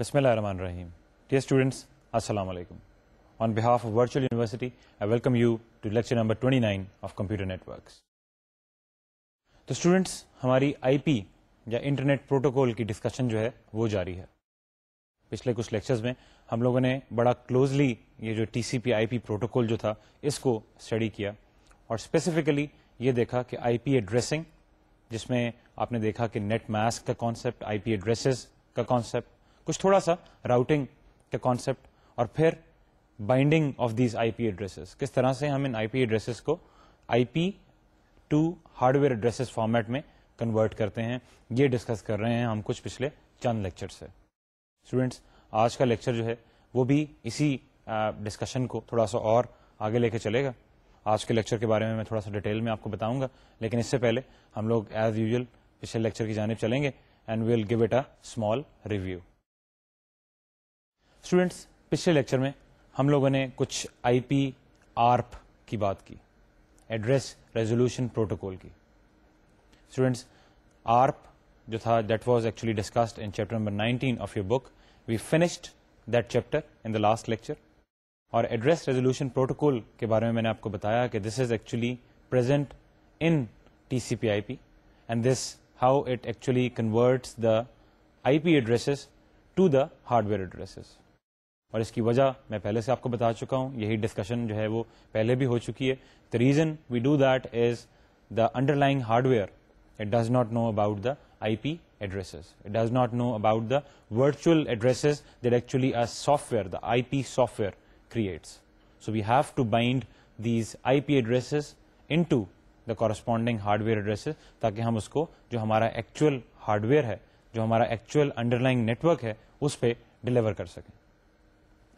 Bismillahirrahmanirrahim. Dear students, Assalamu alaikum. On behalf of Virtual University, I welcome you to lecture number 29 of Computer Networks. तो students हमारी IP या internet protocol की discussion जो है वो जारी है पिछले कुछ लेक्चर्स में हम लोगों ने बड़ा क्लोजली ये जो टीसीपी आईपी प्रोटोकॉल जो था इसको स्टडी किया और स्पेसिफिकली ये देखा कि आईपी एड्रेसिंग जिसमें आपने देखा कि नेट मास्क का कॉन्सेप्ट आईपी एड्रेसेस का कॉन्सेप्ट कुछ थोड़ा सा राउटिंग का कॉन्सेप्ट और फिर binding of these IP addresses किस तरह से हम इन आईपी एड्रेसेस को IP to hardware addresses format में कन्वर्ट करते हैं ये डिस्कस कर रहे हैं हम कुछ पिछले चंद लेक्चर से स्टूडेंट्स आज का लेक्चर जो है वो भी इसी डिस्कशन को थोड़ा सा और आगे लेके चलेगा आज के लेक्चर के बारे में मैं थोड़ा सा डिटेल में आपको बताऊंगा लेकिन इससे पहले हम लोग एज यूजल पिछले लेक्चर की जानब चलेंगे and we'll give it a small review students पिछले लेक्चर में हम लोगों ने कुछ आईपी आर्प की बात की एड्रेस रेजोल्यूशन प्रोटोकॉल की स्टूडेंट्स आर्प जो था that was actually discussed in chapter number 19 of your book we finished that chapter in the last lecture और एड्रेस रेजोल्यूशन प्रोटोकॉल के बारे में मैंने आपको बताया कि this is actually present in TCP/IP and this how it actually converts the IP addresses to the hardware addresses. और इसकी वजह मैं पहले से आपको बता चुका हूं यही डिस्कशन जो है वो पहले भी हो चुकी है the reason we do that is the underlying hardware it does not know about the IP addresses. It does not know about the virtual addresses that actually a software, the IP software creates. So we have to bind these IP addresses into the corresponding hardware addresses ताकि हम उसको जो हमारा actual hardware है जो हमारा actual underlying network है उस पर deliver कर सकें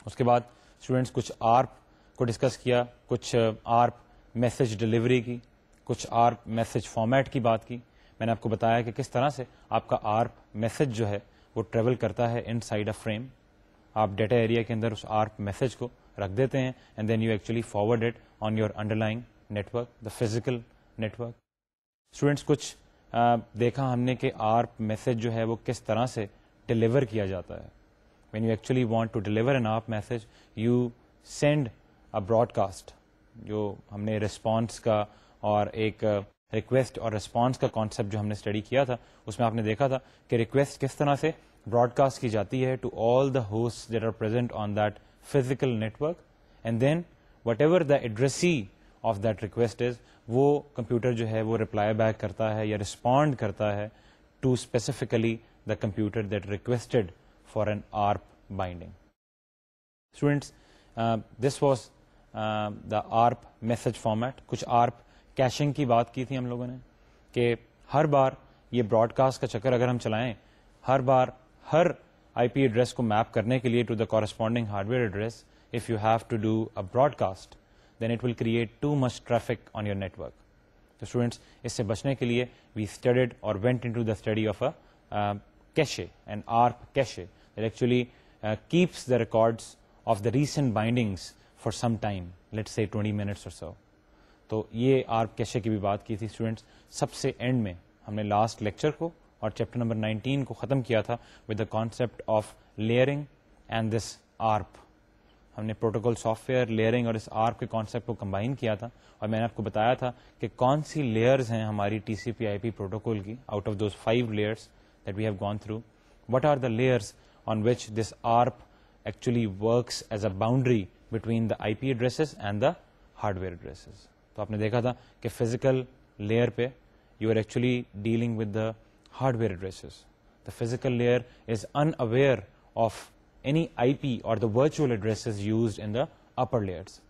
उसके बाद स्टूडेंट्स कुछ आर्प को डिस्कस किया कुछ आर्प मैसेज डिलीवरी की कुछ आर्प मैसेज फॉर्मेट की बात की मैंने आपको बताया कि किस तरह से आपका आर्प मैसेज जो है वो ट्रेवल करता है इन साइड अ फ्रेम आप डेटा एरिया के अंदर उस आर्प मैसेज को रख देते हैं and then you actually forward it on your underlying network the physical network students कुछ आ, देखा हमने कि आर्प मैसेज जो है वो किस तरह से डिलीवर किया जाता है when you actually want to deliver an आप message, you send a broadcast. जो हमने response का और एक रिक्वेस्ट uh, और रिस्पॉन्स का कॉन्सेप्ट जो हमने स्टडी किया था उसमें आपने देखा था कि रिक्वेस्ट किस तरह से ब्रॉडकास्ट की जाती है to all the host that are present on that physical network and then whatever the addressee of that request is वो कंप्यूटर जो है वो रिप्लाई बैक करता है या रिस्पॉन्ड करता है to specifically the computer that requested for an ARP binding. Students, uh, this was uh, the ARP message format. कुछ ARP caching की बात की थी हम लोगों ने कि हर बार ये ब्रॉडकास्ट का चक्कर अगर हम चलाएं हर बार हर आईपी एड्रेस को मैप करने के लिए to the corresponding hardware address if you have to do a broadcast then it will create too much traffic on your network तो स्टूडेंट्स इससे बचने के लिए वी स्टडीड और went into the study of a cache and ARP cache It actually uh, keeps the records of the recent bindings for some time, let's say 20 minutes or so. तो ये ARP cache की भी बात की थी students सबसे and में हमने लास्ट लेक्चर को और चैप्टर नंबर 19 को ख़त्म किया था with the concept of layering and this ARP हमने प्रोटोकॉल सॉफ्टवेयर लेयरिंग और इस आर्प के कॉन्सेप्ट को कंबाइन किया था और मैंने आपको बताया था कि कौन सी लेयर्स हैं हमारी T C P I P protocol की out of those five layers that we have gone through what are the layers on which this ARP actually works as a boundary between the IP addresses and the hardware addresses. तो आपने देखा था the physical layer you are actually dealing with the hardware addresses. The physical layer is unaware of any IP or the virtual addresses used in the upper layers.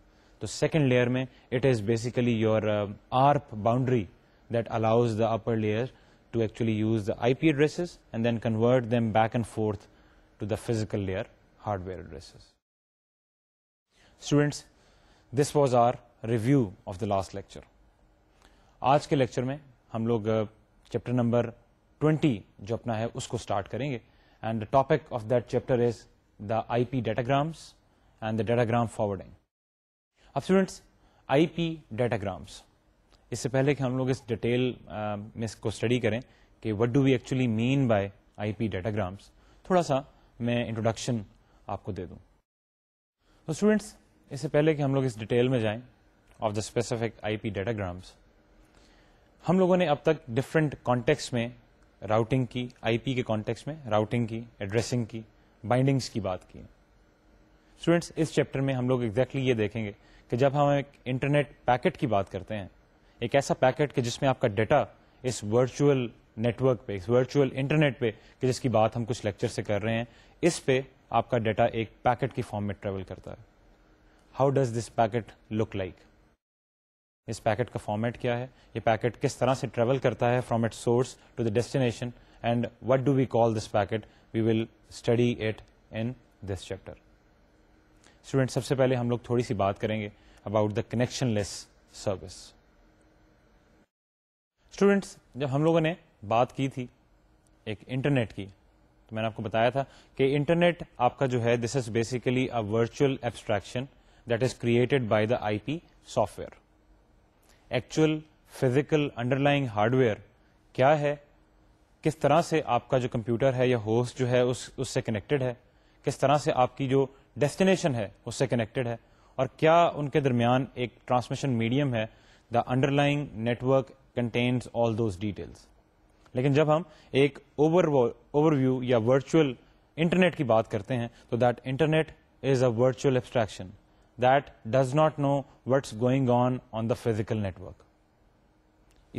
The second layer it is basically your uh, ARP boundary that allows the upper layer to actually use the IP addresses and then convert them back and forth to the physical layer hardware addresses. Students, this was our review of the last lecture. आज के lecture में हम लोग chapter number 20 जो अपना है उसको start करेंगे and the topic of that chapter is the IP datagrams and the datagram forwarding अब स्टूडेंट्स आईपी डाटाग्राम्स इससे पहले कि हम लोग इस डिटेल uh, में इसको स्टडी करें कि what do we actually mean by IP datagrams थोड़ा सा मैं इंट्रोडक्शन आपको दे दूं तो स्टूडेंट्स इससे पहले कि हम लोग इस डिटेल में जाएं of the specific IP datagrams हम लोगों ने अब तक डिफरेंट कॉन्टेक्स्ट में राउटिंग की आईपी के कॉन्टेक्स्ट में राउटिंग की एड्रेसिंग की बाइंडिंग्स की बात की स्टूडेंट्स इस चैप्टर में हम लोग एग्जैक्टली exactly ये देखेंगे कि जब हम एक इंटरनेट पैकेट की बात करते हैं एक ऐसा पैकेट कि जिसमें आपका डेटा इस वर्चुअल नेटवर्क पे इस वर्चुअल इंटरनेट पे कि जिसकी बात हम कुछ लेक्चर से कर रहे हैं इस पे आपका डाटा एक पैकेट की फॉर्म में ट्रेवल करता है how does this packet look like इस पैकेट का फॉर्मेट क्या है ये पैकेट किस तरह से ट्रेवल करता है from it source to the destination and what do we call this packet we will study it in this chapter student सबसे पहले हम लोग थोड़ी सी बात करेंगे about the connectionless service students जब हम लोगों ने बात की थी एक इंटरनेट की तो मैंने आपको बताया था कि इंटरनेट आपका जो है this is basically a virtual abstraction that is created by the IP software actual physical underlying hardware क्या है किस तरह से आपका जो कंप्यूटर है या होस्ट जो है उस उससे कनेक्टेड है किस तरह से आपकी जो डेस्टिनेशन है उससे कनेक्टेड है और क्या उनके दरमियान एक ट्रांसमिशन मीडियम है the underlying network contains all those details लेकिन जब हम एक ओवर ओवरव्यू या वर्चुअल इंटरनेट की बात करते हैं तो that internet is a virtual abstraction that does not know what's going on on the physical network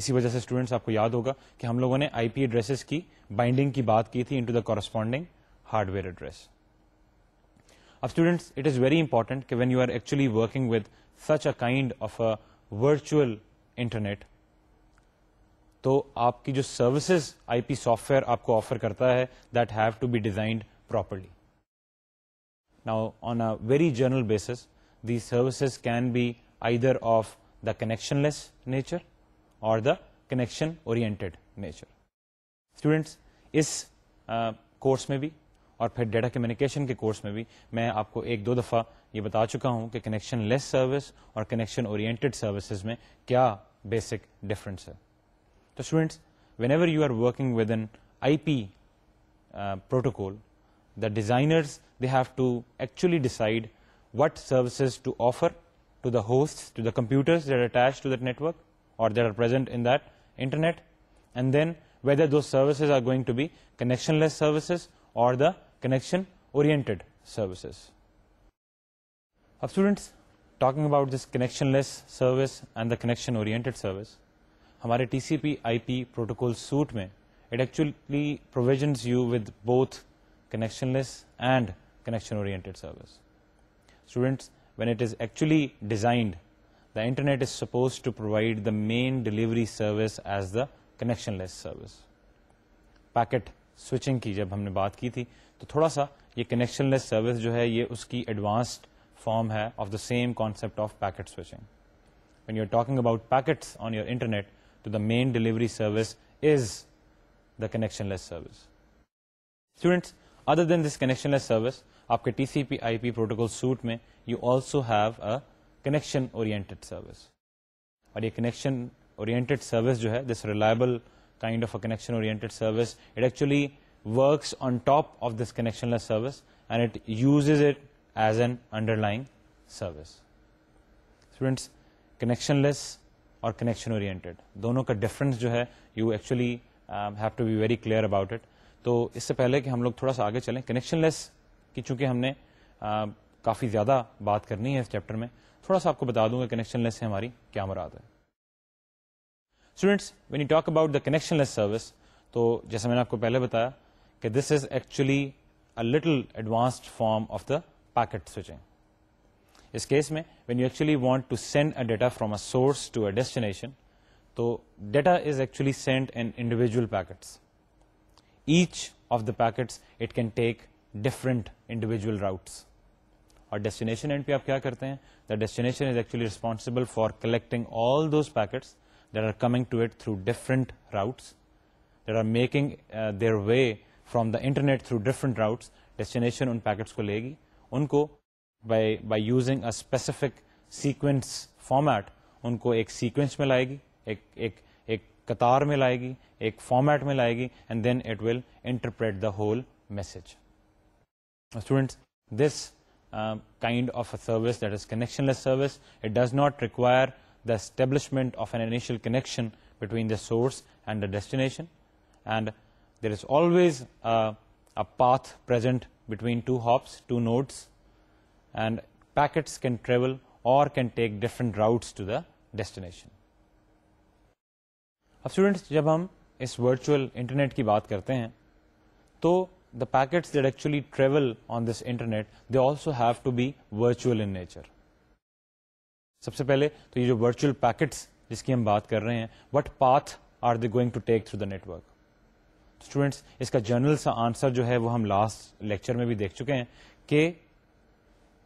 इसी वजह से स्टूडेंट्स आपको याद होगा कि हम लोगों ने आईपी एड्रेसेस की बाइंडिंग की बात की थी into the corresponding hardware address अब students it is very important कि when you are actually working with such a kind of a virtual internet तो आपकी जो सर्विसेज आईपी सॉफ्टवेयर आपको ऑफर करता है that have to be designed properly now on a very general basis these services can be either of the connectionless nature or the connection oriented nature students is uh, course mein bhi और फिर data communication के course में भी मैं आपको एक दो दफ़ा ये बता चुका हूँ कि कनेक्शन लेस सर्विस और कनेक्शन ओरिएंटेड सर्विसेज में क्या बेसिक डिफरेंस है So students, whenever you are working with an IP uh, protocol, the designers, they have to actually decide what services to offer to the hosts, to the computers that are attached to that network or that are present in that internet, and then whether those services are going to be connectionless services or the connection-oriented services. Now, students, talking about this connectionless service and the connection-oriented service, हमारे TCP IP protocol suite में it actually provisions you with both connectionless and connection oriented service students when it is actually designed the internet is supposed to provide the main delivery service as the connectionless service packet switching की जब हमने बात की थी तो थोड़ा सा ये कनेक्शनलेस सर्विस जो है ये उसकी एडवांस्ड फॉर्म है of the same concept of packet switching when you're talking about packets on your internet to the main delivery service is the connectionless service. Students, other than this connectionless service, आपके TCP IP protocol suite में you also have a connection oriented service. और ये connection oriented service जो है this reliable kind of a connection oriented service, it actually works on top of this connectionless service and it uses it as an underlying service. Students, connectionless और connection oriented दोनों का difference जो है you actually have to be very clear about it तो इससे पहले कि हम लोग थोड़ा सा आगे चलें कनेक्शनलेस की चूंकि हमने uh, um, काफ़ी ज़्यादा बात करनी है इस चैप्टर में थोड़ा सा आपको बता दूंगा कनेक्शनलेस से हमारी क्या मुराद है students when you talk about the connectionless service तो जैसे मैंने आपको पहले बताया कि this is actually a little advanced form of the packet switching इस केस में when you actually want to send a data from a source to a destination, so data is actually sent in individual packets. Each of the packets, it can take different individual routes. और destination end पे आप क्या करते The destination is actually responsible for collecting all those packets that are coming to it through different routes, that are making uh, their way from the internet through different routes. Destination उन packets को लेगी, by by using a specific sequence format उनको एक sequence में लाएगी एक एक एक कतार में एक format में and then it will interpret the whole message students this uh, kind of a service that is connectionless service it does not require the establishment of an initial connection between the source and the destination and there is always a path present between two hops two nodes and packets can travel or can take different routes to the destination. अब students जब हम इस virtual internet की बात करते हैं तो the packets that actually travel on this internet they also have to be virtual in nature सबसे पहले तो ये जो वर्चुअल पैकेट्स जिसकी हम बात कर रहे हैं what path are they going to take through the network students इसका जनरल सा आंसर जो है वो हम लास्ट लेक्चर में भी देख चुके हैं कि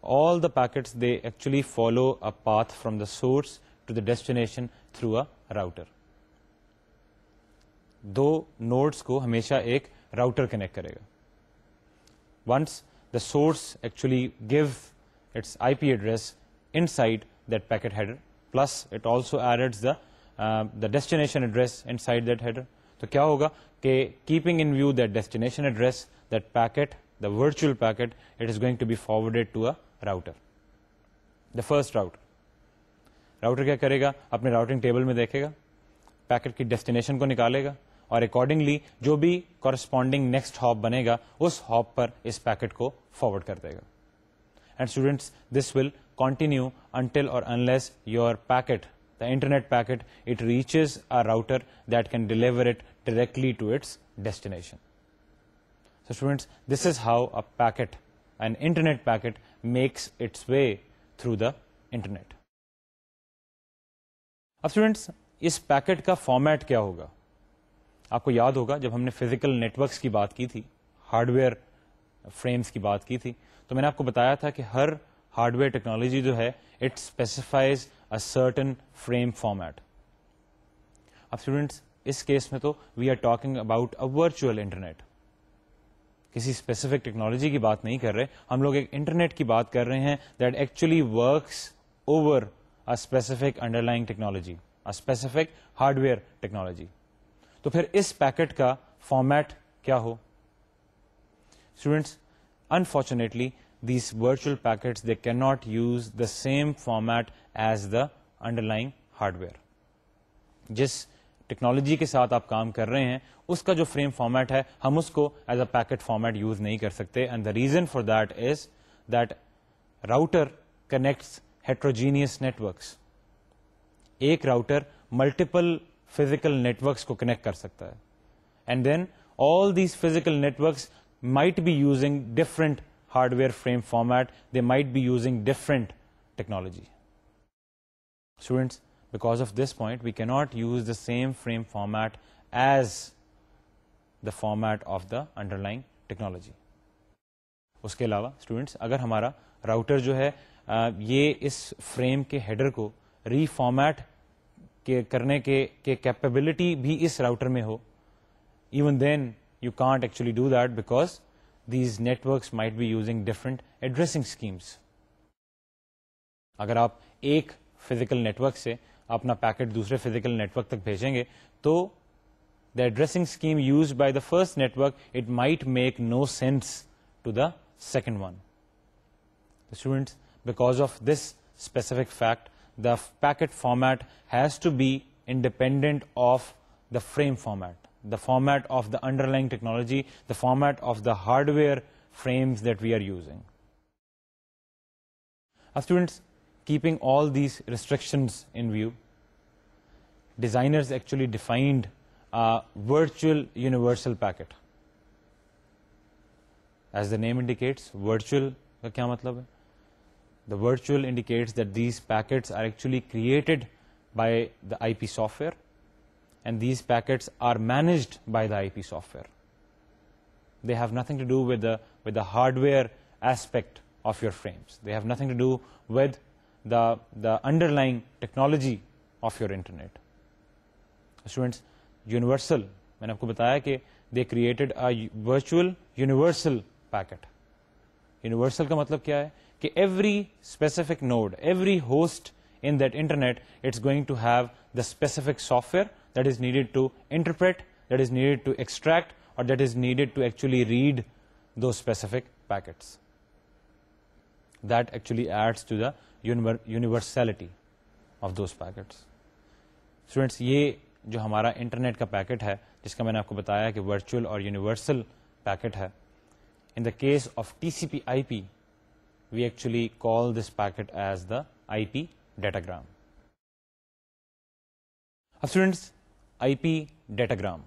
all the packets, they actually follow a path from the source to the destination through a router. दो nodes को हमेशा ek router connect करेगा. Once the source actually give its IP address inside that packet header, plus it also adds the, uh, the destination address inside that header. So क्या होगा कि keeping in view that destination address, that packet, the virtual packet, it is going to be forwarded to a router the first router router क्या करेगा अपने routing table में देखेगा packet की destination को निकालेगा और अकॉर्डिंगली जो भी कॉरस्पॉन्डिंग नेक्स्ट हॉप बनेगा उस हॉप पर इस पैकेट को फॉरवर्ड कर देगा and students this will continue until or unless your packet, the internet packet, it reaches a router that can deliver it directly to its destination. So students, this is how a packet an internet packet makes its way through the internet. अब students इस packet का format क्या होगा आपको याद होगा जब हमने फिजिकल नेटवर्क्स की बात की थी हार्डवेयर फ्रेम्स की बात की थी तो मैंने आपको बताया था कि हर हार्डवेयर टेक्नोलॉजी जो है it specifies a certain frame format अब स्टूडेंट्स इस केस में तो we are talking about a virtual internet किसी स्पेसिफिक टेक्नोलॉजी की बात नहीं कर रहे हम लोग एक इंटरनेट की बात कर रहे हैं that actually works over a specific underlying technology a specific hardware technology तो फिर इस पैकेट का फॉर्मेट क्या हो students unfortunately these virtual packets they cannot use the same format as the underlying hardware जिस टेक्नोलॉजी के साथ आप काम कर रहे हैं उसका जो फ्रेम फॉर्मेट है हम उसको as a packet format use नहीं कर सकते and the reason for that is that router connects heterogeneous networks एक राउटर मल्टीपल फिजिकल नेटवर्क्स को कनेक्ट कर सकता है and then all these physical networks might be using different hardware frame format. They might be using different technology. Students, because of this point we cannot use the same frame format as the format of the underlying technology उसके अलावा students अगर हमारा router जो है ये इस frame के header को रीफॉर्मेट के करने के के कैपेबिलिटी भी इस राउटर में हो even then you can't actually do that because these networks might be using different addressing schemes. अगर आप एक physical network से अपना पैकेट दूसरे फिजिकल नेटवर्क तक भेजेंगे तो the addressing scheme used by the first network, it might make no sense to the second one. The students, because of this specific fact, the packet format has to be independent of the frame format, the format of the underlying technology, the format of the hardware frames that we are using. Now, students, keeping all these restrictions in view, designers actually defined a virtual universal packet. As the name indicates, virtual का क्या मतलब है? The virtual indicates that these packets are actually created by the IP software and these packets are managed by the IP software. They have nothing to do with the, with the hardware aspect of your frames. They have nothing to do with the the underlying technology of your internet students universal maine aapko bataya ke they created a virtual universal packet universal ka matlab kya hai ke every specific node every host in that internet it's going to have the specific software that is needed to interpret that is needed to extract or that is needed to actually read those specific packets that actually adds to the universality of those packets students ये जो हमारा internet का packet है जिसका मैंने आपको बताया कि वर्चुअल और यूनिवर्सल पैकेट है in the case of TCP IP, we actually call this packet as the IP datagram. Now students, IP datagram.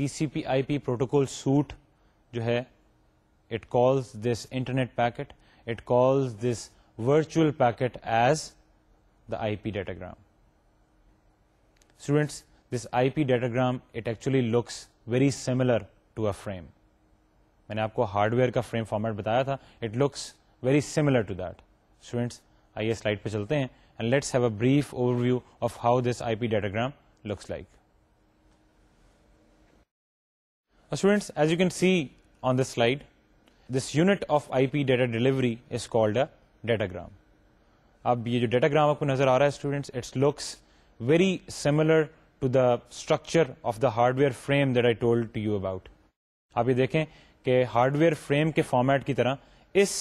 TCP IP protocol suite, जो है, it calls this internet packet, it calls this virtual packet as the IP datagram. Students, this IP datagram, it actually looks very similar to a frame. I have told you hardware ka frame format. Bataya tha. It looks very similar to that. Students, I us go to the slide. and let's have a brief overview of how this IP datagram looks like. students, as you can see on this slide, this unit of IP data delivery is called a datagram अब ये जो datagram आपको नजर आ रहा है students it's looks very similar to the structure of the hardware frame that I told to you about आप ये देखें कि हार्डवेयर फ्रेम के फॉर्मेट की तरह इस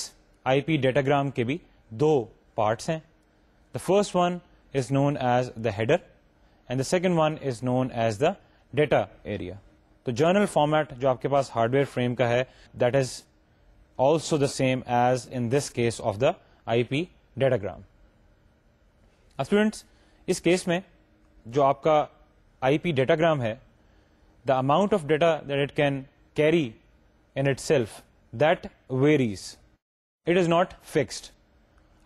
आईपी डेटाग्राम के भी दो पार्ट्स हैं the first one is known as the header and the second one is known as the data area तो जर्नल फॉर्मेट जो आपके पास हार्डवेयर फ्रेम का है that is also the same as in this case of the IP datagram अब students इस case में जो आपका आईपी डेटाग्राम है the amount of data that it can carry in itself that varies it is not fixed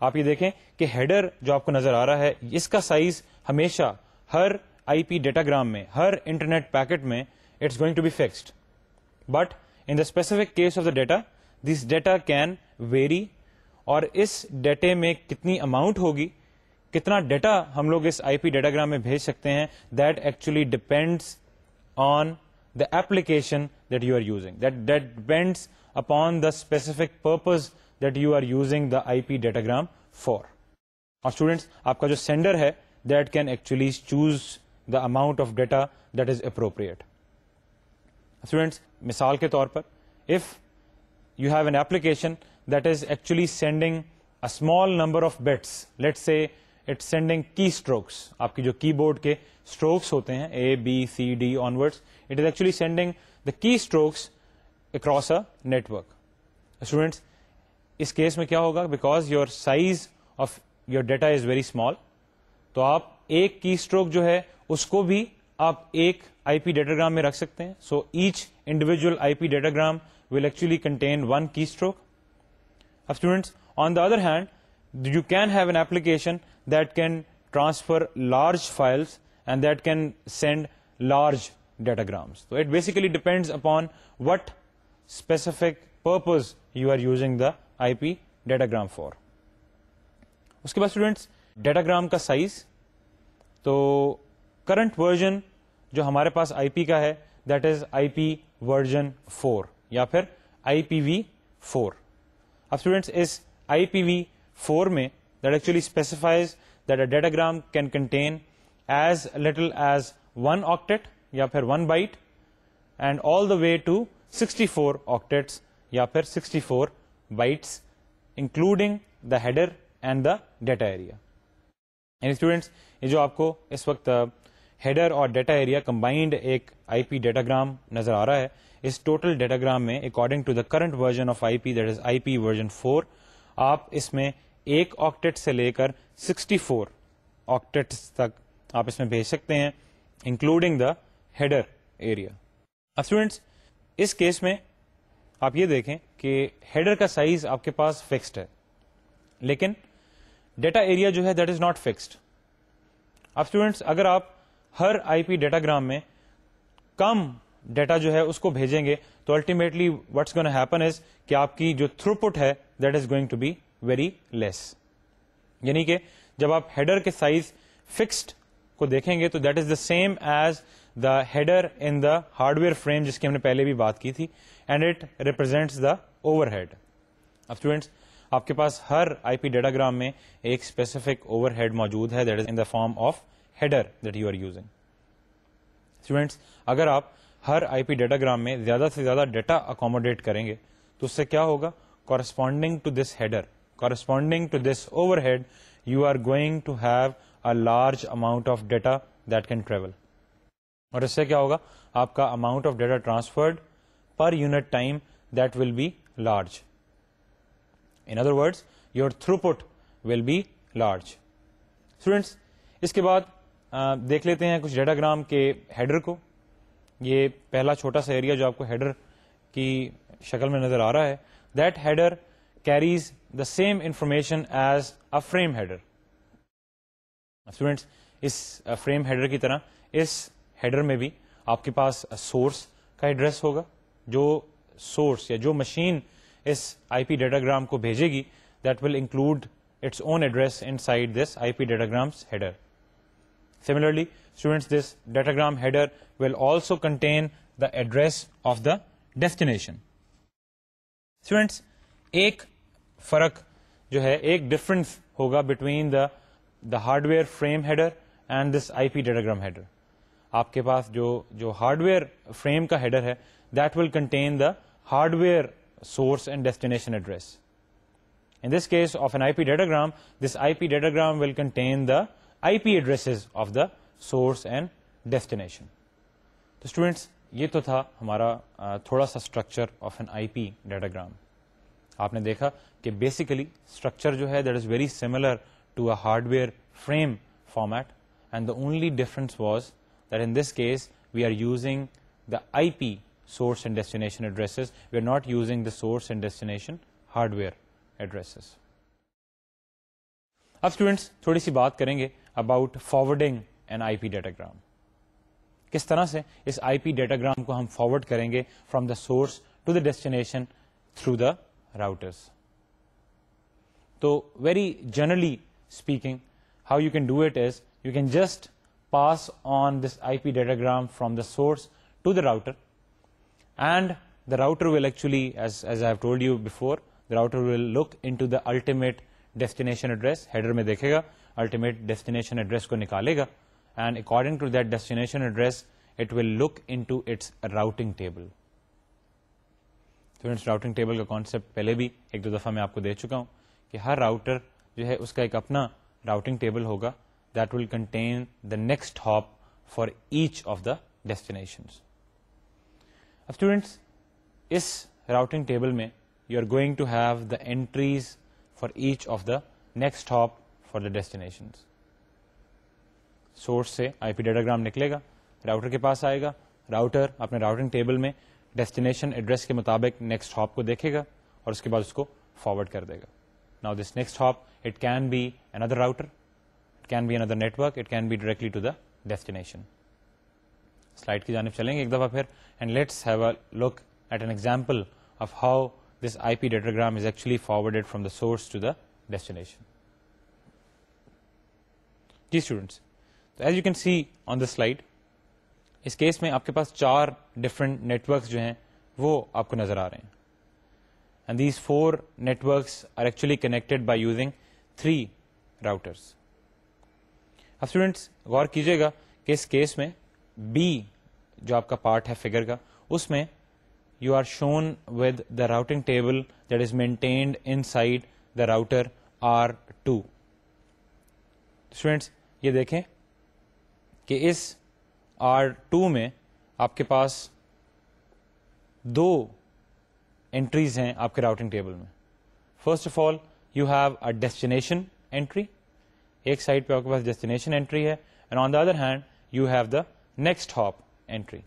आप ये देखें कि हेडर जो आपको नजर आ रहा है इसका साइज हमेशा हर आईपी डेटाग्राम में हर इंटरनेट पैकेट में it's going to be fixed but in the specific case of the data this data can vary और इस डेटे में कितनी अमाउंट होगी कितना डेटा हम लोग इस आईपी डेटाग्राम में भेज सकते हैं that actually depends on the application that you are using. That, that depends upon the specific purpose that you are using the IP datagram for. Or students, आपका जो sender है, that can actually choose the amount of data that is appropriate. Students, मिसाल के तौर पर, if you have an application that is actually sending a small number of bits. Let's say it's sending keystrokes. Aapki jo keyboard ke strokes hote hain, A, B, C, D onwards, it is actually sending the keystrokes across a network. Students, इस case में क्या होगा because your size of your data is very small तो आप एक की stroke जो है उसको भी आप एक आईपी डेटाग्राम में रख सकते हैं so each individual IP datagram will actually contain one key stroke students on the other hand you can have an application that can transfer large files and that can send large datagrams so it basically depends upon what specific purpose you are using the IP datagram for उसके बाद students datagram का size तो current version जो हमारे पास IP का है that is IP version 4 या फिर आईपीवी 4 अब स्टूडेंट्स इस आई फोर में that actually specifies that a datagram can contain as little as one octet या फिर one byte and all the way to 64 octets या फिर 64 bytes including the header and the data area यानी students ये जो आपको इस वक्त हेडर uh, और डेटा एरिया कंबाइंड एक आईपी डेटाग्राम नजर आ रहा है इस टोटल डेटाग्राम में according to the current version of IP that is IP version four आप इसमें एक ऑक्टेट से लेकर 64 ऑक्टेट्स तक आप इसमें भेज सकते हैं इंक्लूडिंग द हेडर एरिया अब स्टूडेंट्स इस केस में आप ये देखें कि हेडर का साइज आपके पास फिक्स्ड है लेकिन डेटा एरिया जो है दैट इज नॉट फिक्स्ड अब स्टूडेंट्स अगर आप हर आईपी डेटाग्राम में कम डेटा जो है उसको भेजेंगे तो ultimately what's gonna happen is कि आपकी जो थ्रूपुट है that is going to be very less यानी कि जब आप हेडर के साइज फिक्स्ड को देखेंगे तो that is the same as the header in the hardware frame जिसकी हमने पहले भी बात की थी and it represents the overhead अब स्टूडेंट्स आपके पास हर आईपी डेटाग्राम में एक स्पेसिफिक ओवरहेड मौजूद है that is in the form of header that you are using students अगर आप हर आईपी डाटाग्राम में ज्यादा से ज्यादा डाटा अकोमोडेट करेंगे तो उससे क्या होगा corresponding to this header corresponding to this overhead you are going to have a large amount of data that can travel और इससे क्या होगा आपका amount of data transferred per unit time that will be large in other words your throughput will be large students इसके बाद आ, देख लेते हैं कुछ डाटाग्राम के हेडर को ये पहला छोटा सा एरिया जो आपको हेडर की शक्ल में नजर आ रहा है that header carries the same information as a frame header students इस फ्रेम uh, हेडर की तरह इस हेडर में भी आपके पास सोर्स का एड्रेस होगा जो सोर्स या जो मशीन इस आईपी डेटाग्राम को भेजेगी that will include its own address inside this IP datagrams header. Similarly, students, this datagram header will also contain the address of the destination. Students, एक difference जो है एक डिफरेंस होगा between the the hardware frame header and this IP datagram header आपके पास जो जो hardware frame का source and destination address. In this case of an IP datagram, this IP datagram will contain the IP addresses of the source and destination. तो students ये तो था हमारा थोड़ा सा structure of an IP datagram आपने देखा कि बेसिकली स्ट्रक्चर जो है that is very similar to a hardware frame format and the only difference was that in this case we are using the IP source and destination addresses. We are not using the source and destination hardware addresses. अब students थोड़ी सी बात करेंगे about forwarding an IP datagram किस तरह से इस IP datagram को हम फॉरवर्ड करेंगे from the source to the destination through the routers तो very generally speaking how you can do it is you can just pass on this IP datagram from the source to the router and the router will actually as, as I have told you before the router will look into the ultimate destination address header mein dekhega ultimate destination address ko nikalega and according to that destination address, it will look into its routing table. Students, routing table the concept pehle bhi ek do dhafa mein aapko deh chuka hon, har router jo hai uska routing table hoga that will contain the next hop for each of the destinations. Uh, students, this routing table you are going to have the entries for each of the next hop for the destinations. Source से IP datagram निकलेगा router के पास आएगा router अपने routing table में destination address के मुताबिक next hop को देखेगा और उसके बाद उसको फॉरवर्ड कर देगा now this next hop it can be another router it can be another network it can be directly to the destination slide की जानब चलेंगे एक दफा फिर and let's have a look at an example of how this IP datagram is actually forwarded from the source to the destination जी students तो as you can see on the slide इस case में आपके पास चार different network जो हैं वो आपको नजर आ रहे हैं and these four networks are actually connected by using three routers अब स्टूडेंट्स गौर कीजिएगा कि इस केस में बी जो आपका पार्ट है फिगर का उसमें you are shown with the routing table that is maintained inside the router R2. Students, ये देखें कि इस आर टू में आपके पास दो एंट्रीज हैं आपके राउटिंग टेबल में first of all you have a destination entry एक साइड पे आपके पास डेस्टिनेशन एंट्री है and on the other hand you have the next hop entry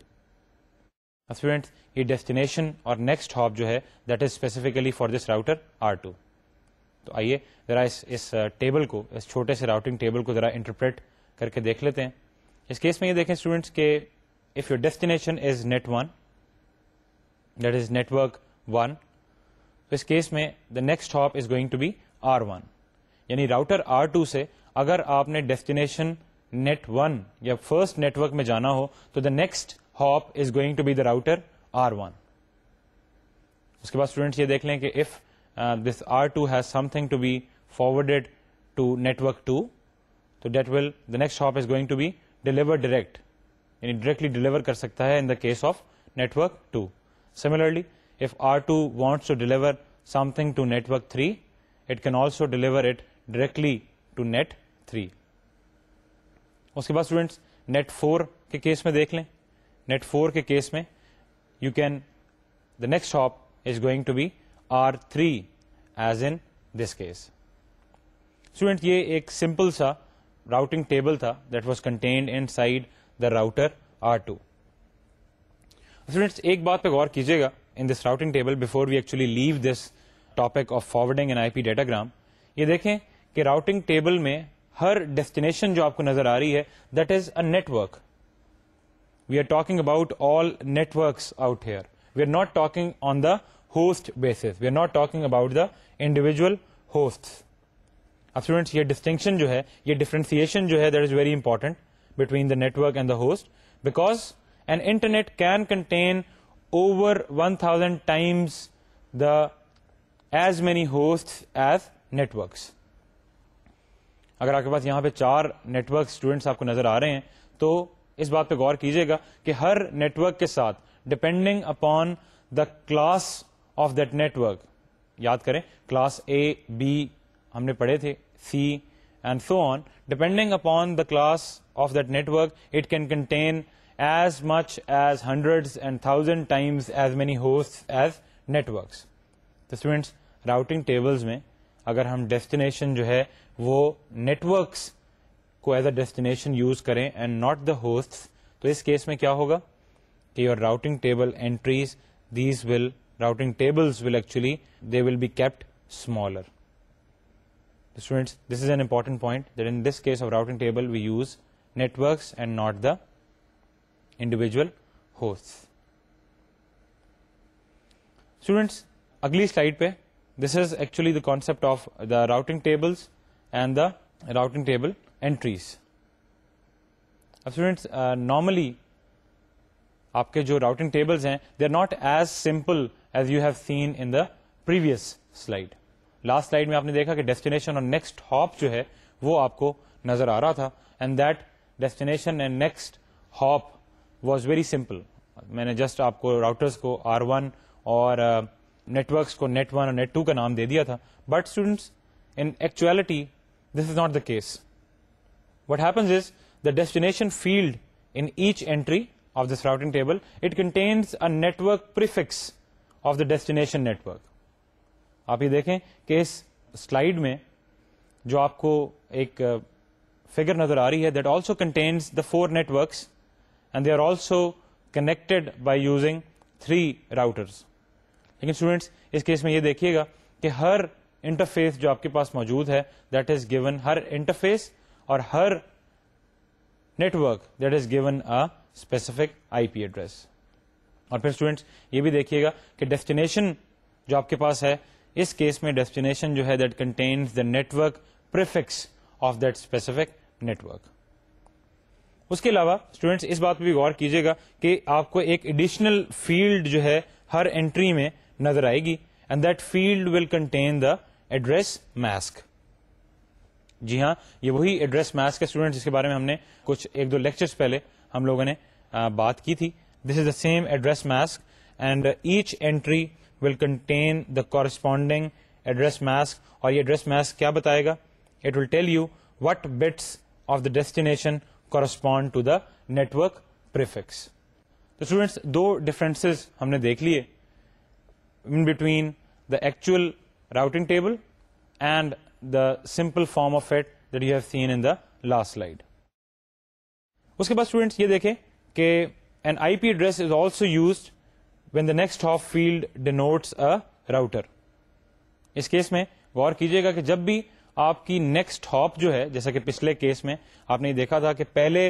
students ये डेस्टिनेशन और नेक्स्ट हॉप जो है that is specifically for this router R two तो आइए जरा इस इस टेबल uh, को इस छोटे से राउटिंग टेबल को जरा इंटरप्रेट करके देख लेते हैं इस केस में ये देखें स्टूडेंट्स के if your destination is net one that is network one तो इस केस में the next hop is going to be R one यानी राउटर आर टू से अगर आपने डेस्टिनेशन नेट वन या फर्स्ट नेटवर्क में जाना हो तो the next hop is going to be the router R one उसके बाद स्टूडेंट्स ये देख लें कि if this R two has something to be forwarded to network two तो that will the next hop is going to be deliver direct यानी directly deliver कर सकता है in the case of network two similarly if R2 wants to deliver something to network 3, it can also deliver it directly to net 3. उसके बाद students net 4 के case में देख लें नेट 4 के केस में you can the next hop is going to be R3 as in this case student ये एक सिंपल सा routing table that was contained inside the router R2. Students, ek baat pe gaur kijiye ga in this routing table before we actually leave this topic of forwarding an IP datagram. Ye dekhen ke routing table mein her destination jo aapko that is a network. We are talking about all networks out here. We are not talking on the host basis. We are not talking about the individual hosts. अब students ये distinction जो है ये differentiation जो है that is very important between the network and the host because an internet can contain over 1000 times the as many hosts as networks अगर आपके पास यहां पे चार नेटवर्क स्टूडेंट्स आपको नजर आ रहे हैं तो इस बात पे गौर कीजिएगा कि हर नेटवर्क के साथ depending upon the class of that network याद करें क्लास ए बी हमने पढ़े थे C and so on depending upon the class of that network it can contain as much as hundreds and thousand times as many hosts as networks. तो students routing tables में अगर हम destination जो है वो networks को as a destination use करें and not the hosts तो इस case में क्या होगा कि your routing table entries these will routing tables will actually they will be kept smaller. students this is an important point that in this case of routing table we use networks and not the individual hosts students ugly slide pe this is actually the concept of the routing tables and the routing table entries Students, uh, normally, normally आपके जो tables tables they are not as simple as you have seen in the previous slide. Last slide में आपने देखा कि destination और next hop जो है वो आपको नजर आ रहा था and that destination and next hop was very simple मैंने जस्ट आपको राउटर्स को आर वन और नेटवर्क्स uh, को नेट वन और नेट टू का नाम दे दिया था but students in actuality this is not the case what happens is the destination field in each entry of this routing table it contains a network prefix of the destination network आप ये देखें कि इस slide में जो आपको एक figure uh, नजर आ रही है that also contains the four networks and they are also connected by using three routers लेकिन स्टूडेंट्स इस केस में ये देखिएगा कि हर इंटरफेस जो आपके पास मौजूद है दैट इज गिवन हर इंटरफेस और हर network that is given a specific IP address और फिर स्टूडेंट्स ये भी देखिएगा कि डेस्टिनेशन जो आपके पास है इस केस में डेस्टिनेशन जो है that contains the network prefix of that specific network उसके अलावा स्टूडेंट्स इस बात पर भी गौर कीजिएगा कि आपको एक एडिशनल फील्ड जो है हर एंट्री में नजर आएगी and that field will contain the address mask जी हाँ ये वही एड्रेस मैस्क है स्टूडेंट्स इसके बारे में हमने कुछ एक दो लेक्चर्स पहले हम लोगों ने आ, बात की थी this is the same address mask and each entry will contain the corresponding address mask or ये address mask क्या बताएगा It will tell you what bits of the destination correspond to the network prefix. The students दो differences हमने देख लिए in between the actual routing table and the simple form of it that you have seen in the last slide. उसके बाद students ये देखें an IP address is also used when the next hop field denotes a router इस case में गौर कीजिएगा कि जब भी आपकी नेक्स्ट हॉप जो है जैसा कि पिछले केस में आपने देखा था कि पहले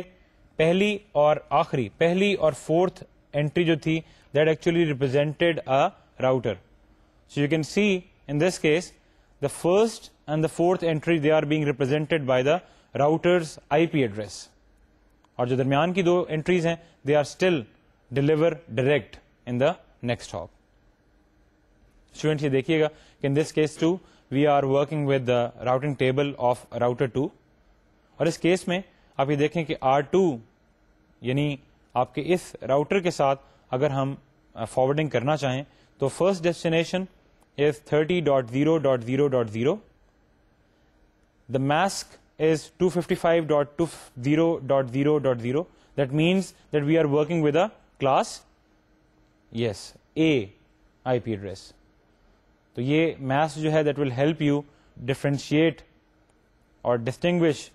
पहली और आखिरी पहली और फोर्थ एंट्री जो थी that actually represented a router so you can see in this case the first and the fourth entry they are being represented by the router's IP address और जो दरमियान की दो एंट्रीज हैं they are still deliver direct in the next hop. Students, ये देखिएगा कि in this case too we are working with the routing table of router 2 और इस केस में आप ये देखें कि R2 यानी आपके इस राउटर के साथ अगर हम फॉरवर्डिंग करना चाहें तो first destination is 30.0.0.0 the mask is 255.20.0.0 that means that we are working with a class yes a ip address तो ये मैथ्स जो है that will help you differentiate और distinguish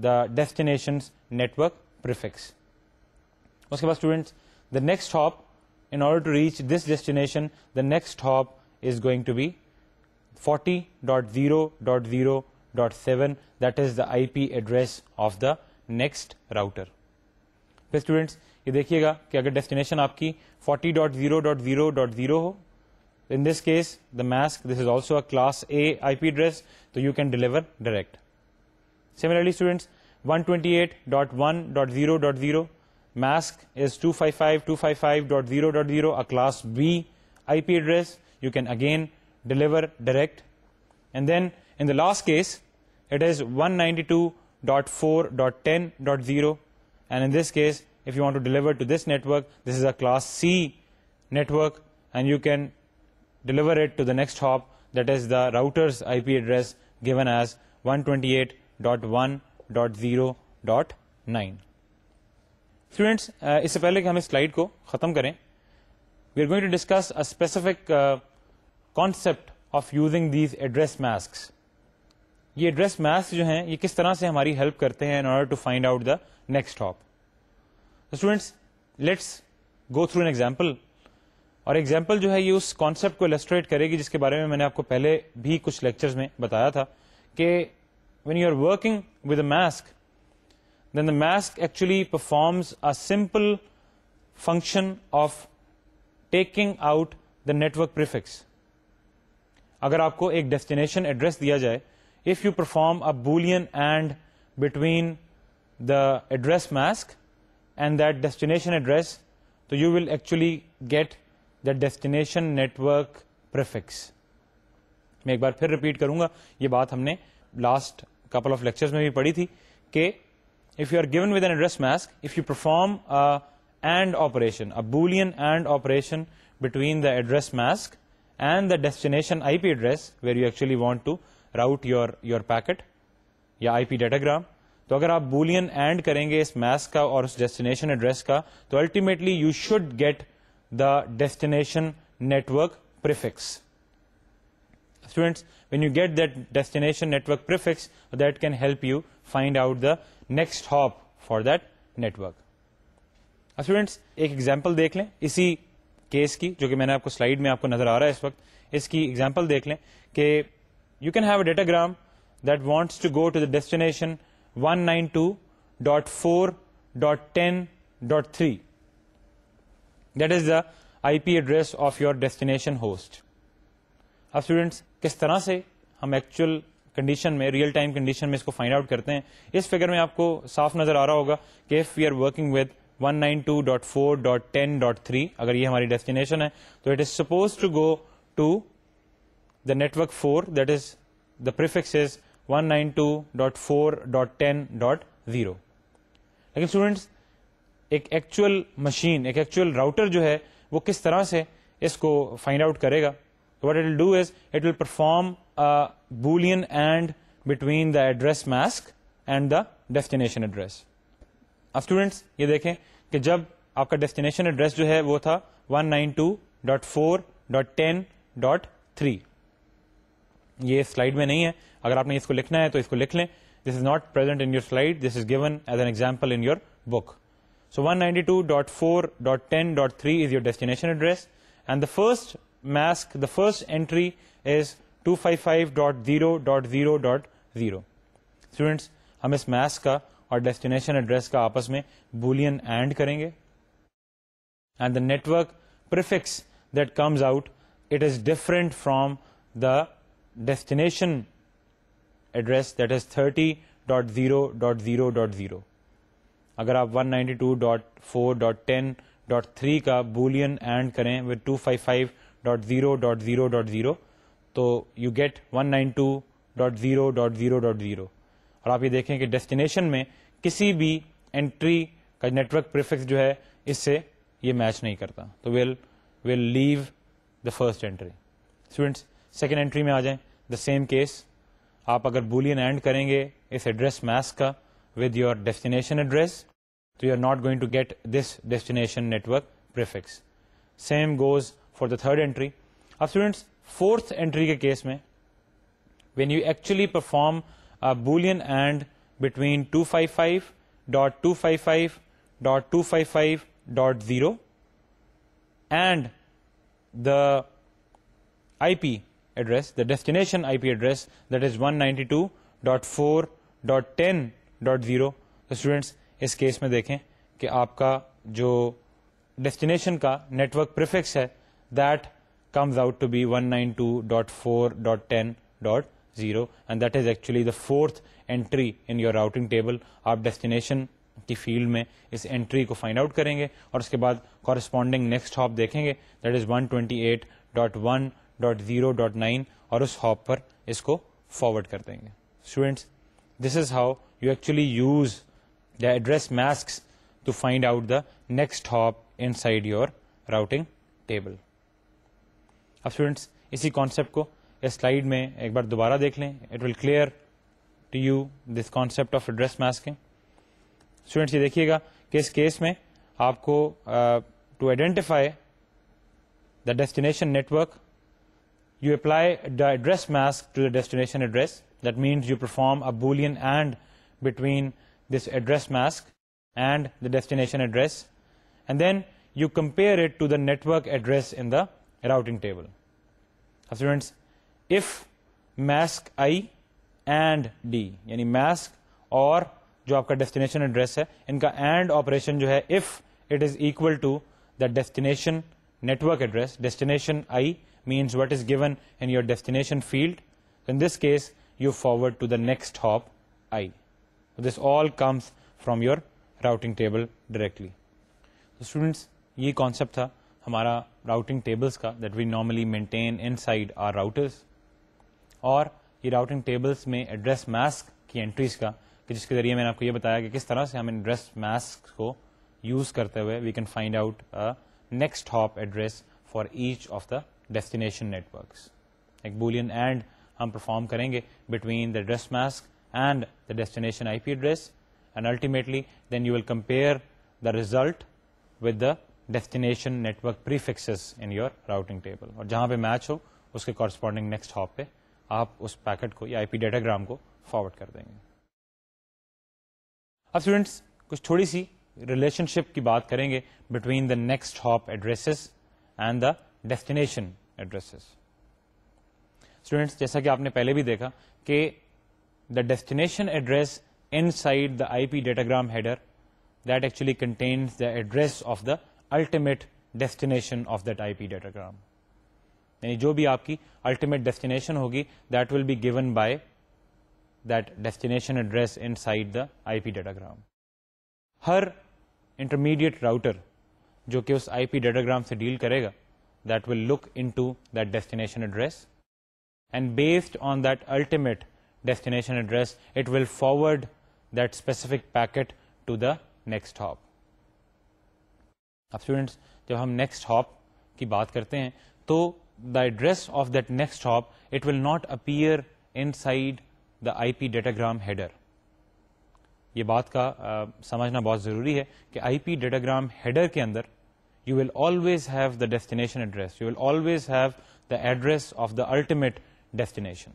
the destination network prefix उसके बाद students the next hop in order to reach this destination the next hop is going to be 40.0.0.7 that is the IP address of the next router. So students, ये देखिएगा कि अगर destination आपकी 40.0.0.0 हो in this case the mask this is also a class A IP address so you can deliver direct similarly students 128.1.0.0 mask is 255.255.0.0 a class B IP address you can again deliver direct and then in the last case it is 192.4.10.0 and in this case if you want to deliver to this network, this is a class C network, and you can deliver it to the next hop, that is the router's IP address given as 128.1.0.9. Students, uh, इससे पहले कि हम इस slide को we are going to discuss a specific uh, concept of using these address masks. ये address masks जो हैं ये किस तरह से help करते in order to find out the next hop. Students let's go through an example और example जो है ये उस कॉन्सेप्ट को इलस्ट्रेट करेगी जिसके बारे में मैंने आपको पहले भी कुछ लेक्चर्स में बताया था कि when you are working with a mask, then the mask actually performs a simple function of taking out the network prefix. अगर आपको एक destination address दिया जाए, if you perform a boolean and between the address mask, and that destination address, so you will actually get the destination network prefix. मैं एक बार फिर repeat करूंगा ये बात हमने लास्ट कपल ऑफ लेक्चर्स में भी पढ़ी थी कि if you are given with an address mask if you perform and operation a Boolean and operation between the address mask and the destination IP address where you actually want to route your your packet या IP datagram तो अगर आप Boolean and करेंगे इस math का और उस destination address का तो ultimately you should get the destination network prefix students when you get that destination network prefix that can help you find out the next hop for that network students एक example देख लें इसी case की जो कि मैंने आपको slide में आपको नजर आ रहा है इस वक्त इसकी एग्जाम्पल देख लें कि you can have a datagram that wants to go to the destination 192.4.10.3. That is the IP address of your destination host. अब स्टूडेंट्स किस तरह से हम एक्चुअल कंडीशन में रियल टाइम कंडीशन में इसको फाइंड आउट करते हैं इस फिगर में आपको साफ नजर आ रहा होगा कि if we are working with 192.4.10.3 अगर ये हमारी डेस्टिनेशन है तो it is suppose to go to the network 4 that is the prefix is 192.4.10.0 लेकिन स्टूडेंट्स एक एक्चुअल मशीन एक एक्चुअल राउटर जो है वो किस तरह से इसको फाइंड आउट करेगा what it will do is it will perform a boolean and between the address mask and the destination address अब स्टूडेंट्स ये देखें कि जब आपका डेस्टिनेशन एड्रेस जो है वो था 192.4.10.3 ये स्लाइड में नहीं है अगर आपने इसको लिखना है तो इसको लिख लें this is not present in your slide this is given as an example in your book so 192.4.10.3 is your destination address and the first mask the first entry is 255.0.0.0 students हम इस mask का और destination address का आपस में boolean and करेंगे and the network prefix that comes out it is different from the destination address that is 30.0.0.0 अगर आप 192.4.10.3 का boolean and करें with 255.0.0.0 तो you get 192.0.0.0 और आप ये देखें कि डेस्टिनेशन में किसी भी एंट्री का नेटवर्क प्रीफिक्स जो है इससे ये मैच नहीं करता तो will will leave the first entry students second entry में आ जाए द सेम केस आप अगर बुलियन एंड करेंगे इस एड्रेस मैस्क का विद योर डेस्टिनेशन एड्रेस तो you are not going to get this destination network prefix same goes for the third entry अब स्टूडेंट्स फोर्थ एंट्री के केस में when you actually perform a boolean and between 255.255.255.0 and the IP address, the destination IP address that is 192.4.10.0. students, students case case में देखें कि आपका जो destination का network prefix है that comes out to be 192.4.10.0 and that is actually the fourth entry in your routing table आप destination کی میں की फील्ड में इस एंट्री को फाइंड आउट करेंगे और उसके बाद कॉरस्पॉन्डिंग नेक्स्ट हॉप देखेंगे that is 128.1 dot zero dot nine और उस हॉप पर इसको फॉरवर्ड कर देंगे students this is how you actually use the address masks to find out the next hop inside your routing table. अब students इसी concept को इस स्लाइड में एक बार दोबारा देख लें it will clear to you this concept of address masking students ये देखिएगा कि इस केस में आपको to identify the destination network you apply the address mask to the destination address. That means you perform a Boolean AND between this address mask and the destination address. And then you compare it to the network address in the routing table. Now students, if mask I and D, यानी mask or, जो आपका destination address है, इनका and operation जो है, if it is equal to the destination network address, destination I, means what is given in your destination field. In this case, you forward to the next hop i. This all comes from your routing table directly. So students, ये concept था हमारा routing tables का that we normally maintain inside our routers और ये routing tables में address mask की entries का कि जिसके जरिए मैंने आपको ये बताया कि किस तरह से हम एड्रेस मास्क को यूज करते हुए can find out a uh, next hop address for each of the destination networks एक बुलियन एंड हम परफॉर्म करेंगे between the address mask and the destination IP address and ultimately then you will compare the result with the destination network prefixes in your routing table और जहां पे match हो उसके corresponding next hop पे आप उस packet को या आईपी डेटाग्राम को फॉरवर्ड कर देंगे अब स्टूडेंट्स कुछ थोड़ी सी रिलेशनशिप की बात करेंगे between the next hop addresses and the destination addresses. Students, just کہ آپ نے پہلے بھی دیکھا the destination address inside the IP datagram header that actually contains the address of the ultimate destination of that IP datagram. یعنی جو بھی ultimate destination ہوگی that will be given by that destination address inside the IP datagram. Hare intermediate router جو کہ اس IP datagram سے deal that will look into that destination address and based on that ultimate destination address it will forward that specific packet to the next hop Now अब students जब हम next hop की बात करते हैं तो the address of that next hop it will not appear inside the IP datagram header ये बात का سمجھنا بہت ضروری ہے کہ آئی پی ڈیٹاگرام ہیڈر کے اندر you will always have the destination address. You will always have the address of the ultimate destination.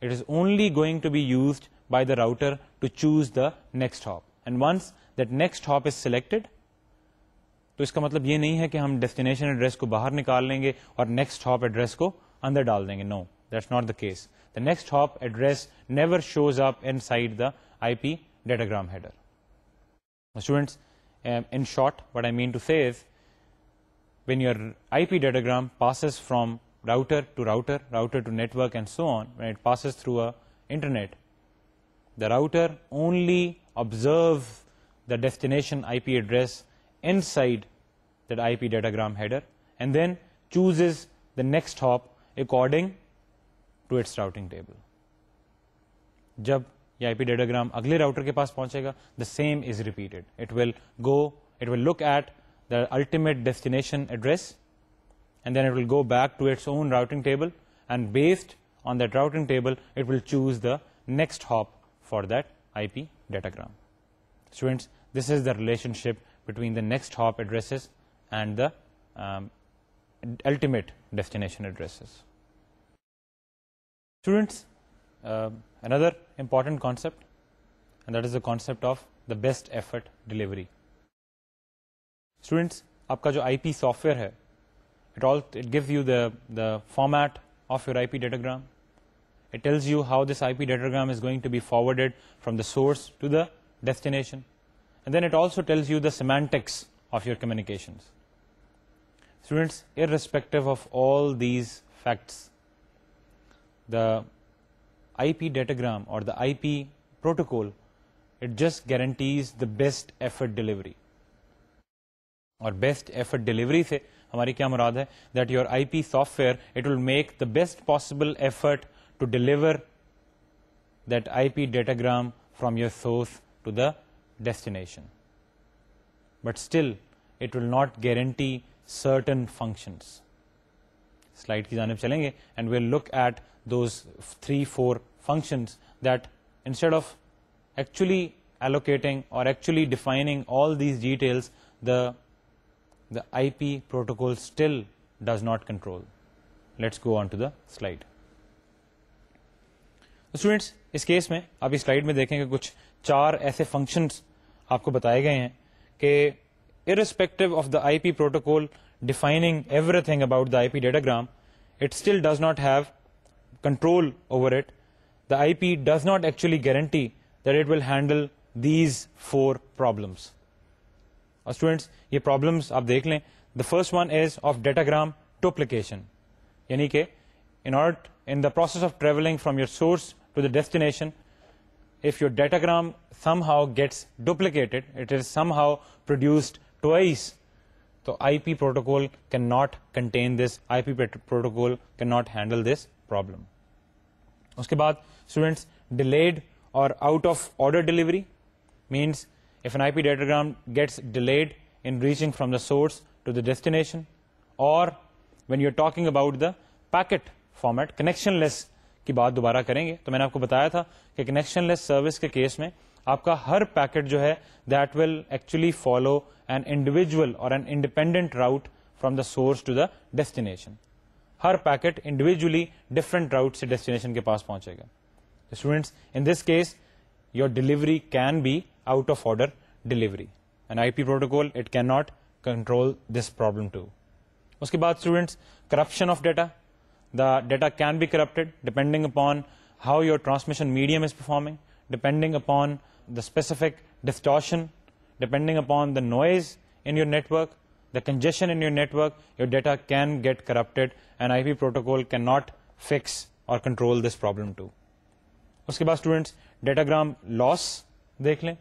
It is only going to be used by the router to choose the next hop. And once that next hop is selected, तो इसका मतलब ये नहीं है कि हम destination address को बाहर निकाल लेंगे और नेक्स्ट हॉप एड्रेस को अंदर डाल देंगे no that's not the case the next hop address never shows up inside the IP datagram header students um, in short, what I mean to say is when your IP datagram passes from router to router, router to network and so on, when it passes through a internet, the router only observes the destination IP address inside that IP datagram header and then chooses the next hop according to its routing table. IP datagram. अगले router के पास पहुंचेगा The same is repeated. It will go. It will look at the ultimate destination address and then it will go back to its own routing table and based on that routing table it will choose the next hop for that IP datagram. Students, this is the relationship between the next hop addresses and the um, ultimate destination addresses. Students, uh, another important concept and that is the concept of the best effort delivery. Students, आपका jo IP software hai, it all it gives you the the format of your IP datagram. It tells you how this IP datagram is going to be forwarded from the source to the destination, and then it also tells you the semantics of your communications. Students, irrespective of all these facts, the IP datagram or the IP protocol, it just guarantees the best effort delivery. Or best effort delivery, से हमारी क्या मुराद है that your IP software it will make the best possible effort to deliver that IP datagram from your source to the destination but still it will not guarantee certain functions slide की जानब चलेंगे and we'll look at those three four functions that instead of actually allocating or actually defining all these details the the IP protocol still does not control. Let's go on to the slide. Students इस case में आप इस slide में देखेंगे कुछ चार ऐसे functions आपको बताए गए हैं कि irrespective of the IP protocol protocol defining everything about the IP datagram, it still does not have control over it. The IP does not actually guarantee that it will handle these four problems. और students you problems see, the first one is of datagram duplication. Duplication यानी कि in order in the process of travelling from your source to if your datagram somehow gets duplicated, it is somehow produced twice तो IP protocol can not contain this IP protocol can not handle this problem उसके बाद students delayed और out of order delivery means if an IP datagram gets delayed in reaching from the source to the destination or when you're talking about the packet format connectionless की बात दोबारा करेंगे तो मैंने आपको बताया था कि कनेक्शनलेस सर्विस के केस में आपका हर पैकेट जो है that will actually follow an individual or an independent route from the source to the destination. Her packet individually different routes to destination के पास पहुंचेगा. Students, in this case, your delivery can be out of order delivery. An IP protocol, it cannot control this problem too. उसके बाद students, corruption of data. The data can be corrupted depending upon how your transmission medium is performing, depending upon the specific distortion depending upon the noise in your network, the congestion in your network, your data can get corrupted and IP protocol cannot fix or control this problem too. उसके बाद students, datagram loss देख लें.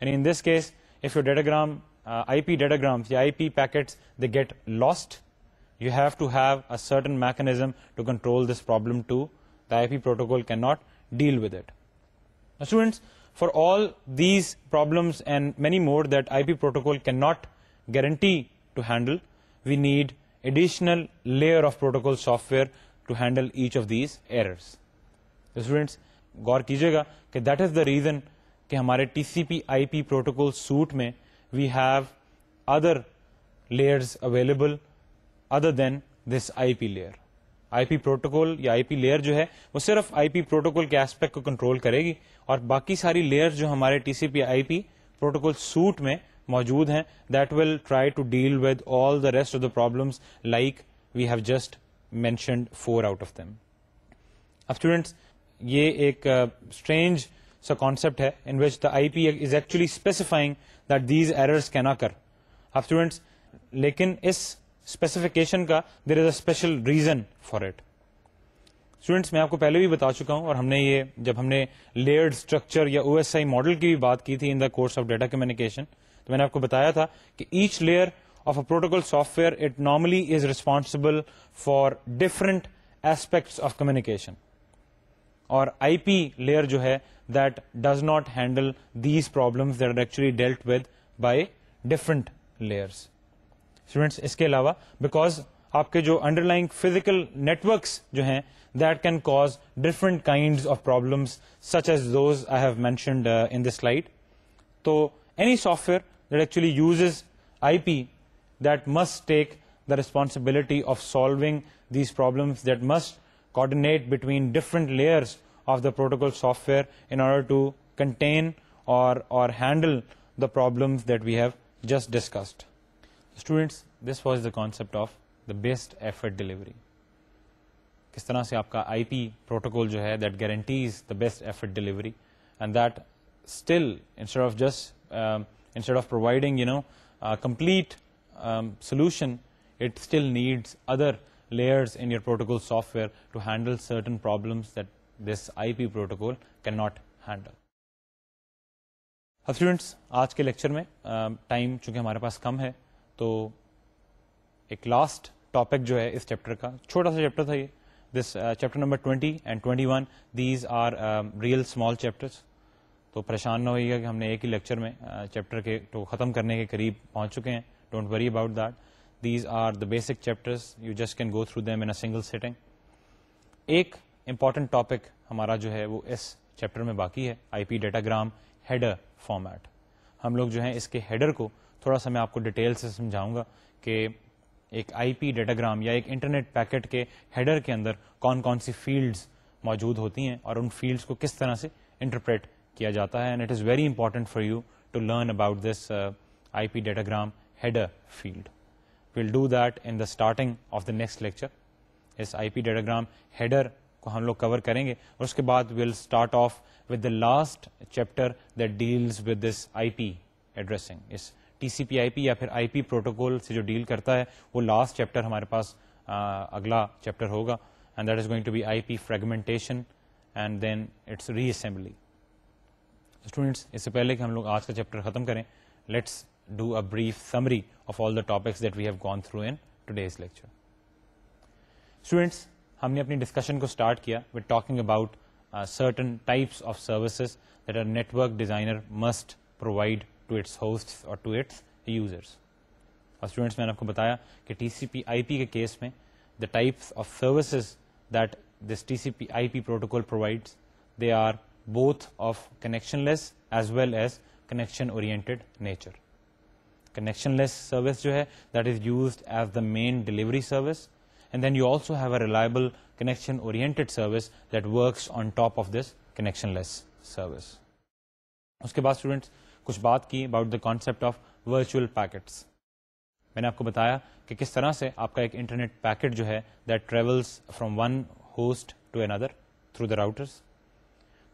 And in this case, if your datagram, uh, IP datagrams, या IP packets, they get lost, you have to have a certain mechanism to control this problem too. The IP protocol cannot deal with it. Now students, for all these problems and many more that IP protocol cannot guarantee to handle, we need additional layer of protocol software to handle each of these errors. So students, गौर कीजिएगा that is the reason कि our TCP IP protocol suite में we have other layers available other than this IP layer. IP protocol या IP layer जो है वो सिर्फ IP protocol के aspect को कंट्रोल करेगी और बाकी सारी लेयर जो हमारे टीसीपी आईपी प्रोटोकॉल सूट में मौजूद हैं that will try to deal with all the rest of the problems like we have just mentioned four out of them अब स्टूडेंट्स ये एक स्ट्रेंज uh, सा कॉन्सेप्ट है in which the IP is actually specifying that these errors can आकर अब students लेकिन इस specification का there is a special reason for it students मैं आपको पहले भी बता चुका हूं और हमने ये जब हमने लेयर्ड स्ट्रक्चर या ओएसआई मॉडल की भी बात की थी in the course of data communication तो मैंने आपको बताया था कि each layer of a protocol software it normally is responsible for different aspects of communication और आईपी लेयर जो है that does not handle these problems that are actually dealt with by different layers students इसके अलावा because of जो underlying physical networks, that can cause different kinds of problems, such as those I have mentioned uh, in this slide. So any software that actually uses IP that must take the responsibility of solving these problems, that must coordinate between different layers of the protocol software in order to contain or, or handle the problems that we have just discussed. Students this was the concept of the best effort delivery किस तरह से आपका IP protocol जो है that guarantees the best effort delivery and that still instead of just instead of providing you know complete solution it still needs other layers in your protocol software to handle certain problems that this IP protocol cannot handle. अब students आज के lecture में time चूंकि हमारे पास कम है तो एक last topic जो है इस चैप्टर का छोटा सा चैप्टर था ये this chapter number twenty and twenty one these are real small chapters तो परेशान ना होइएगा कि हमने एक ही लेक्चर में चैप्टर uh, के तो ख़त्म करने के करीब पहुंच चुके हैं don't worry about that these are the basic chapters you just can go through them in a single sitting एक इम्पॉर्टेंट टॉपिक हमारा जो है वो इस चैप्टर में बाकी है आईपी डेटाग्राम हेडर फॉर्मेट हम लोग जो है इसके हेडर को थोड़ा सा मैं आपको डिटेल से समझाऊंगा कि एक आईपी डाटाग्राम या एक इंटरनेट पैकेट के हेडर के अंदर कौन कौन सी फील्ड्स मौजूद होती हैं और उन फील्ड्स को किस तरह से इंटरप्रेट किया जाता है and it is very important for you to learn about this IP datagram header field will do that in the starting of the next lecture इस आईपी डाटाग्राम हेडर को हम लोग कवर करेंगे और उसके बाद will start off with the last chapter that deals with this IP addressing इस TCP IP या फिर आईपी प्रोटोकॉल से जो डील करता है वो लास्ट चैप्टर हमारे पास आ, अगला चैप्टर होगा and that is going to be IP fragmentation and then its reassembly students इससे पहले कि हम लोग आज का चैप्टर खत्म करें let's do a brief summary of all the topics that we have gone through in today's lecture. Students, हमने अपनी डिस्कशन को स्टार्ट किया with talking about certain types of services that a network designer must provide to its hosts और to its users और students मैंने आपको बताया कि टीसीपी आईपी के केस में the types of services that this TCP IP protocol provides they are both of connectionless as well as connection oriented nature connectionless service jo hai that is used as the main delivery service and then you also have a reliable connection oriented service that works on top of this connectionless service uske baad students कुछ बात की about the concept of virtual packets मैंने आपको बताया कि किस तरह से आपका एक इंटरनेट पैकेट जो है that travels from one host to another through the routers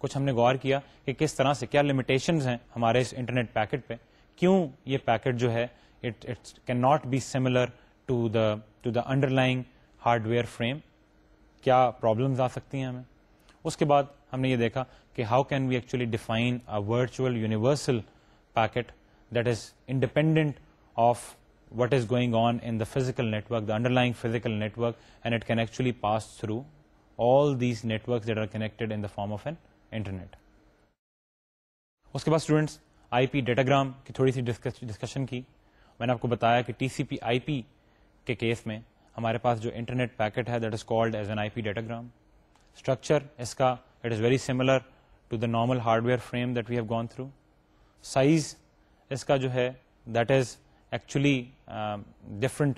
कुछ हमने गौर किया कि किस तरह से क्या लिमिटेशंस हैं हमारे इस इंटरनेट पैकेट पे क्यों ये पैकेट जो है it it's can not be similar to the to the underlying hardware frame क्या प्रॉब्लम्स आ सकती हैं हमें उसके बाद हमने ये देखा कि how can we actually define a virtual universal packet that is independent of what is going on in the physical network, the underlying physical network, and it can actually pass through all these networks that are connected in the form of an internet. After that, students, IP datagram ki thodi si discussion ki. میں نے آپ کو بتایا کہ T C پی آئی پی کے case میں ہمارے پاس جو انٹرنیٹ پیکٹ ہے that is called as an I P datagram structure اس کا it is very similar to size इसका जो है that is actually um, different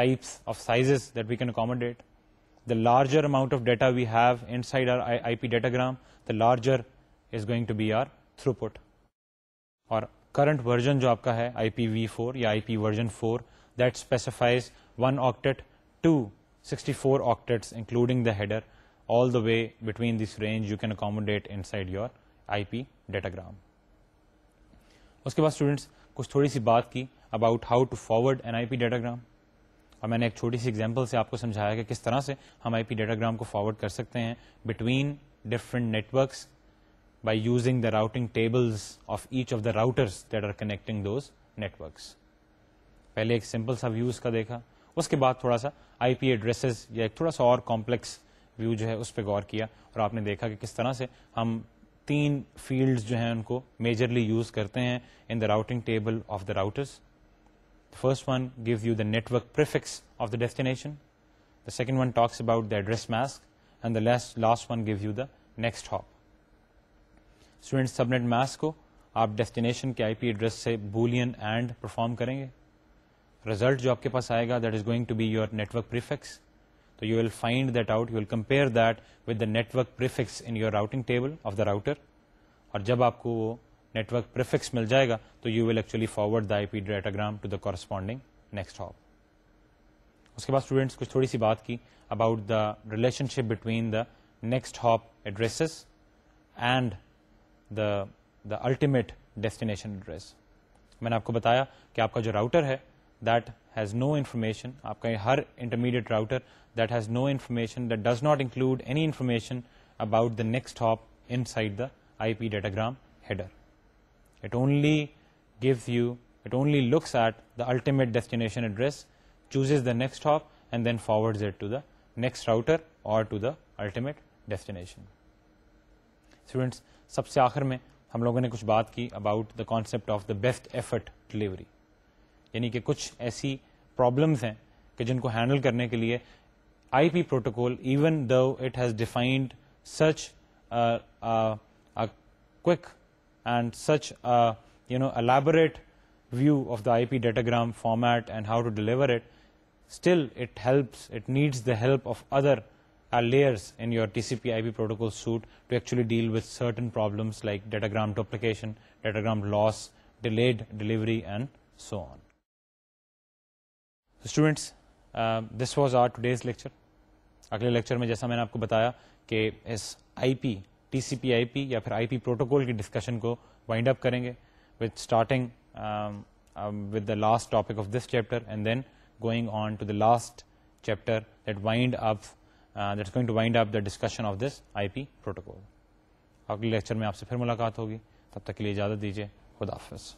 types of sizes that we can accommodate. The larger amount of data we have inside our IP datagram, the larger is going to be our throughput. Our current version जो आपका है IPv4 या IP version 4 that specifies one octet to 64 octets including the header all the way between this range you can accommodate inside your IP datagram. उसके बाद students कुछ थोड़ी सी बात की about how to forward an I P datagram और मैंने एक छोटी सी एग्जाम्पल से आपको समझाया कि किस तरह से हम आई पी डाटाग्राम को फॉरवर्ड कर सकते हैं between different networks by using the routing tables of each of the routers that are connecting those networks. पहले एक सिंपल सा व्यूज का देखा उसके बाद थोड़ा सा आईपी एड्रेसेस या एक थोड़ा सा और कॉम्प्लेक्स व्यू जो है उस पर गौर किया और आपने देखा कि किस तरह से हम तीन फील्ड्स जो हैं उनको मेजरली यूज करते हैं in the routing table of the routers first one give you the network prefix of the destination the second one talks about the address mask and the last last one give you the next hop student subnet mask को आप डेस्टिनेशन के IP address से Boolean and perform करेंगे result जो आपके पास आएगा that is going to be your network prefix So you will find that out, you will compare that with the network prefix in your routing table of the router. Or, जब आपको network prefix मिल जाएगा, तो you will actually forward the IP datagram to the corresponding next hop. उसके बाद students कुछ थोड़ी सी बात की about the relationship between the next hop addresses and the the ultimate destination address. मैंने आपको बताया कि आपका जो राउटर है that has no information aap har intermediate router that has no information that does not include any information about the next hop inside the IP datagram header it only gives you it only looks at the ultimate destination address chooses the next hop and then forwards it to the next router or to the ultimate destination students सबसे आखिर में हम लोगों ने कुछ बात की about the concept of यानी कि कुछ ऐसी प्रॉब्लम्स हैं कि जिनको हैंडल करने के लिए IP protocol even though it has defined such quick and such you know elaborate view of the IP datagram format and how to deliver it, still it helps, it needs the help of other uh, layers in your TCP IP protocol suite to actually deal with certain problems like datagram duplication, datagram loss, delayed delivery and so on. Students this was our today's lecture अगले lecture में जैसा मैंने आपको बताया कि इस IP TCP IP या फिर आईपी प्रोटोकॉल की डिस्कशन को वाइंड अप करेंगे with starting with the last topic of this chapter and then going on to the last chapter that wind up uh, that's going to wind up the discussion of this IP protocol. अगले lecture में आपसे फिर मुलाकात होगी तब तक के लिए इजाजत दीजिए खुदाफिज़